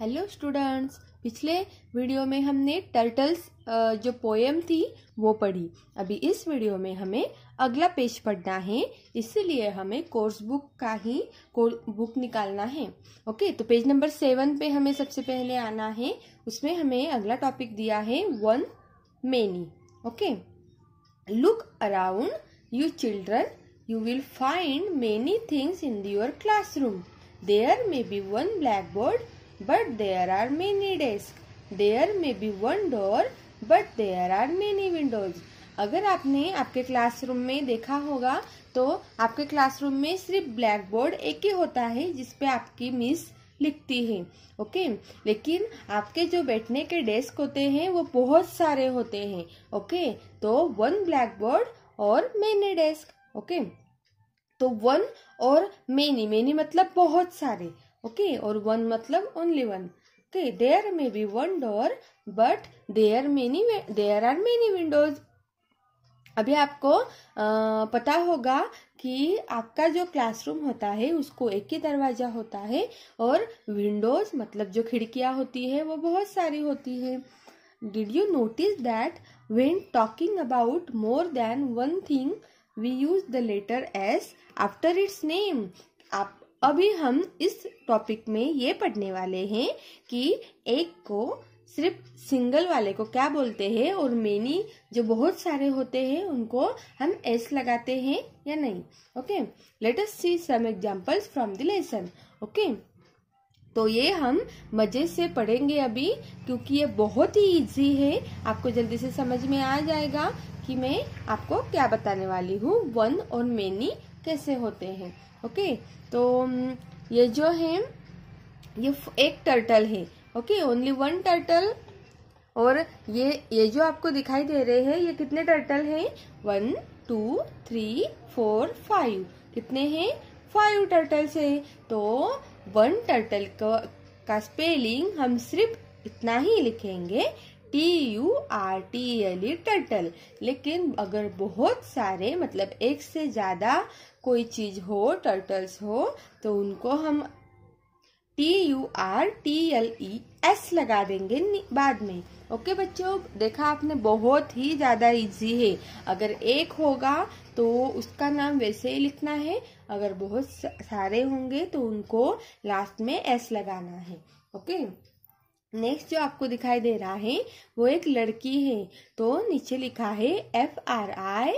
Hello students पिछले video में हमने टर्टल्स जो पोएम थी वो पढ़ी अभी इस वीडियो में हमें अगला पेज पढ़ना है इसलिए हमें कोर्स बुक का ही बुक निकालना है ओके तो पेज नंबर सेवन पे हमें सबसे पहले आना है उसमें हमें अगला टॉपिक दिया है one many okay look around you children you will find many things in your classroom there may be one black board but there are many desks. There may be one door, but there are many windows. अगर आपने आपके classroom में देखा होगा तो आपके classroom में सिर्फ ब्लैक बोर्ड एक ही होता है जिसपे आपकी मिस लिखती है ओके लेकिन आपके जो बैठने के डेस्क होते हैं वो बहुत सारे होते हैं ओके तो वन ब्लैक बोर्ड और मेनी डेस्क ओके तो वन और मेनी मेनी मतलब बहुत सारे ओके और वन मतलब only one okay there may be one door but there many there are many windows अभी आपको पता होगा कि आपका जो क्लासरूम होता है उसको एक ही दरवाज़ा होता है और विंडोज़ मतलब जो खिड़कियाँ होती है वो बहुत सारी होती है did you notice that when talking about more than one thing we use the letter S after its name आप अभी हम इस टॉपिक में ये पढ़ने वाले हैं कि एक को सिर्फ सिंगल वाले को क्या बोलते हैं और मेनी जो बहुत सारे होते हैं उनको हम एस लगाते हैं या नहीं okay let us see some examples from the lesson okay तो ये हम मज़े से पढ़ेंगे अभी क्योंकि ये बहुत ही इजी है आपको जल्दी से समझ में आ जाएगा कि मैं आपको क्या बताने वाली हूँ वन और मेनी कैसे होते हैं ओके तो ये जो है ये एक टर्टल है ओके ओनली वन टर्टल और ये ये जो आपको दिखाई दे रहे हैं ये कितने टर्टल हैं one two three four five कितने हैं फाइव टर्टल्स है तो वन टर्टल का, का स्पेलिंग हम सिर्फ इतना ही लिखेंगे T U R T L E turtle लेकिन अगर बहुत सारे मतलब एक से ज़्यादा कोई चीज़ हो टर्टल्स हो तो उनको हम T U R T L E S लगा देंगे बाद में ओके बच्चों देखा आपने बहुत ही ज़्यादा इजी है अगर एक होगा तो उसका नाम वैसे ही लिखना है अगर बहुत सारे होंगे तो उनको लास्ट में एस लगाना है ओके नेक्स्ट जो आपको दिखाई दे रहा है वो एक लड़की है तो नीचे लिखा है F R I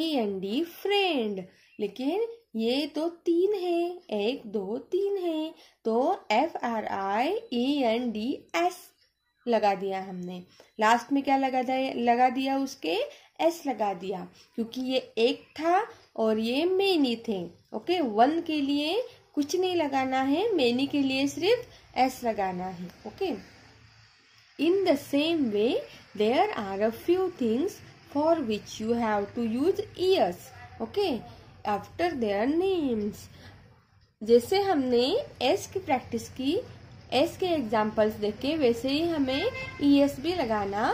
E N D friend लेकिन ये तो तीन है एक दो तीन है तो F R I E N D S लगा दिया हमने लास्ट में क्या लगा दिया लगा दिया उसके एस लगा दिया क्योंकि ये एक था और ये मेनी थे ओके वन के लिए कुछ नहीं लगाना है मेनी के लिए सिर्फ एस लगाना है okay in the same way there are a few things for which you have to use years okay after their names जैसे हमने एस की प्रैक्टिस की एस के एग्जाम्पल्स देखे वैसे ही हमें ई e एस भी लगाना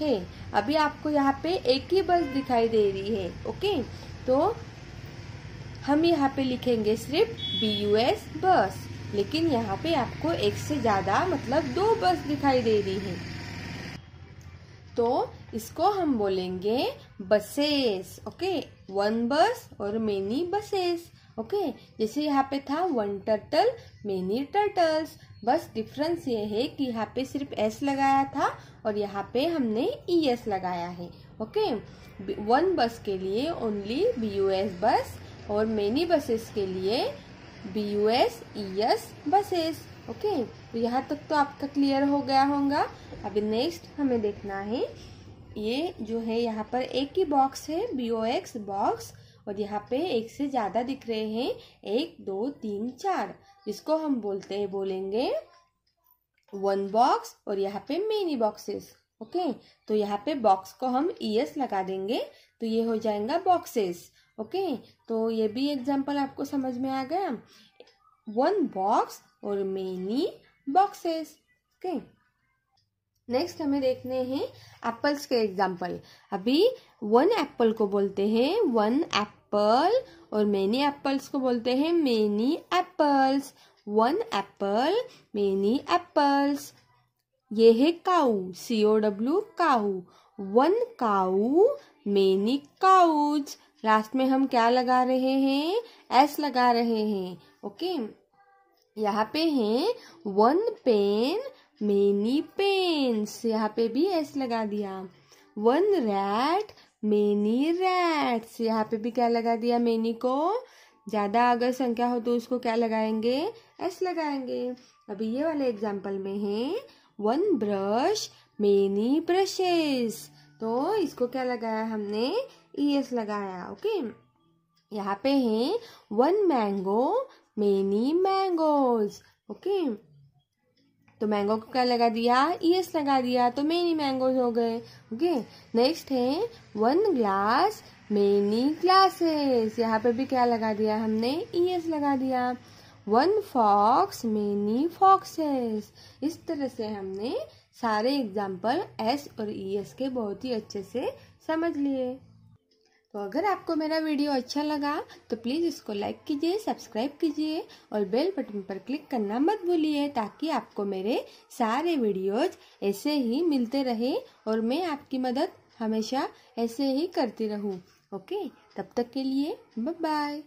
है अभी आपको यहाँ पे एक ही बस दिखाई दे रही है ओके तो हम यहाँ पे लिखेंगे सिर्फ बी यू एस बस लेकिन यहाँ पे आपको एक से ज़्यादा मतलब दो बस दिखाई दे रही है तो इसको हम बोलेंगे बसेस ओके वन बस और मेनी बसेस ओके जैसे यहाँ पे था वन टर्टल मेनी टर्टल्स बस डिफरेंस ये है कि यहाँ पे सिर्फ एस लगाया था और यहाँ पे हमने ई e एस लगाया है ओके वन बस के लिए only B U S bus और मेनी बसेस के लिए B U S E S buses okay तो यहाँ तक तो आपका क्लियर हो गया होगा अभी नेक्स्ट हमें देखना है ये जो है यहाँ पर एक ही बॉक्स है बी ओ एक्स बॉक्स और यहाँ पे एक से ज़्यादा दिख रहे हैं एक दो तीन चार जिसको हम बोलते हैं बोलेंगे वन बॉक्स और यहाँ पे मेनी बॉक्सेस ओके तो यहाँ पे बॉक्स को हम ई e एस लगा देंगे तो ये हो जाएगा बॉक्सेस ओके तो ये भी एग्जाम्पल आपको समझ में आ गया वन बॉक्स और मेनी बॉक्सेस ओके नेक्स्ट हमें देखने हैं एप्पल्स के एग्जाम्पल अभी वन एप्पल को बोलते हैं वन एप्पल और मेनी एप्पल्स को बोलते हैं many apples one apple many apples ये है cow C O W cow one cow many cows last में हम क्या लगा रहे हैं एस लगा रहे हैं ओके यहाँ पे है वन पेन मेनी पेंस यहाँ पे भी एस लगा दिया वन रैट मेनी रैट्स यहाँ पे भी क्या लगा दिया मेनी को ज़्यादा अगर संख्या हो तो उसको क्या लगाएंगे एस लगाएंगे अभी ये वाले एग्जाम्पल में है वन ब्रश मेनी ब्रशेस तो इसको क्या लगाया हमने ई e एस लगाया ओके यहाँ पे है one mango many mangoes okay तो मैंगो को क्या लगा दिया एस लगा दिया तो मेनी मैंगोज हो गए ओके नेक्स्ट है वन ग्लास मेनी ग्लासेस यहाँ पे भी क्या लगा दिया हमने एस लगा दिया वन फॉक्स मेनी फॉक्सेस इस तरह से हमने सारे एग्जाम्पल एस और ई e एस के बहुत ही अच्छे से समझ लिए तो अगर आपको मेरा वीडियो अच्छा लगा तो प्लीज़ इसको लाइक कीजिए सब्सक्राइब कीजिए और बेल बटन पर क्लिक करना मत भूलिए ताकि आपको मेरे सारे वीडियोज ऐसे ही मिलते रहे और मैं आपकी मदद हमेशा ऐसे ही करती रहूं ओके तब तक के लिए बाय